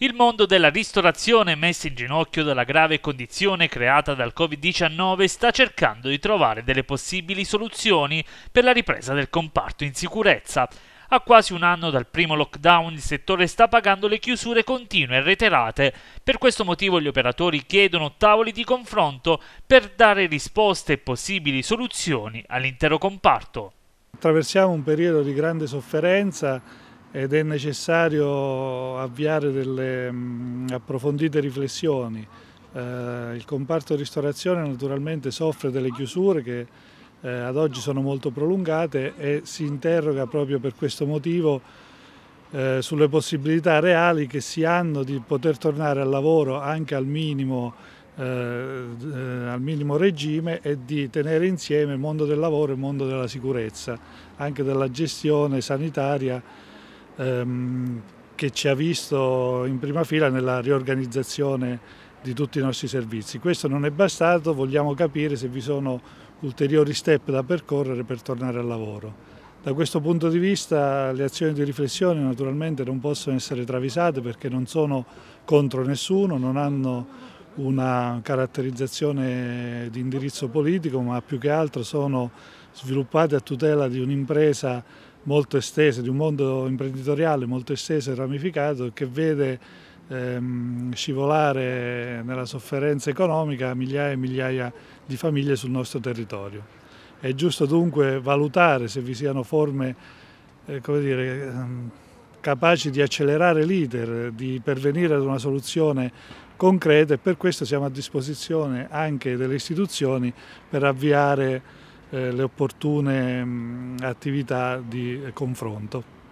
Il mondo della ristorazione, messo in ginocchio dalla grave condizione creata dal Covid-19, sta cercando di trovare delle possibili soluzioni per la ripresa del comparto in sicurezza. A quasi un anno dal primo lockdown il settore sta pagando le chiusure continue e reiterate. Per questo motivo gli operatori chiedono tavoli di confronto per dare risposte e possibili soluzioni all'intero comparto. Attraversiamo un periodo di grande sofferenza ed è necessario avviare delle mm, approfondite riflessioni. Eh, il comparto ristorazione naturalmente soffre delle chiusure che eh, ad oggi sono molto prolungate e si interroga proprio per questo motivo eh, sulle possibilità reali che si hanno di poter tornare al lavoro anche al minimo, al minimo regime e di tenere insieme mondo del lavoro e mondo della sicurezza, anche della gestione sanitaria ehm, che ci ha visto in prima fila nella riorganizzazione di tutti i nostri servizi. Questo non è bastato, vogliamo capire se vi sono ulteriori step da percorrere per tornare al lavoro. Da questo punto di vista le azioni di riflessione naturalmente non possono essere travisate perché non sono contro nessuno, non hanno una caratterizzazione di indirizzo politico, ma più che altro sono sviluppate a tutela di un'impresa molto estese, di un mondo imprenditoriale molto esteso e ramificato che vede ehm, scivolare nella sofferenza economica migliaia e migliaia di famiglie sul nostro territorio. È giusto dunque valutare se vi siano forme eh, dire, ehm, capaci di accelerare l'iter, di pervenire ad una soluzione concreta e per questo siamo a disposizione anche delle istituzioni per avviare eh, le opportune mm, attività di confronto.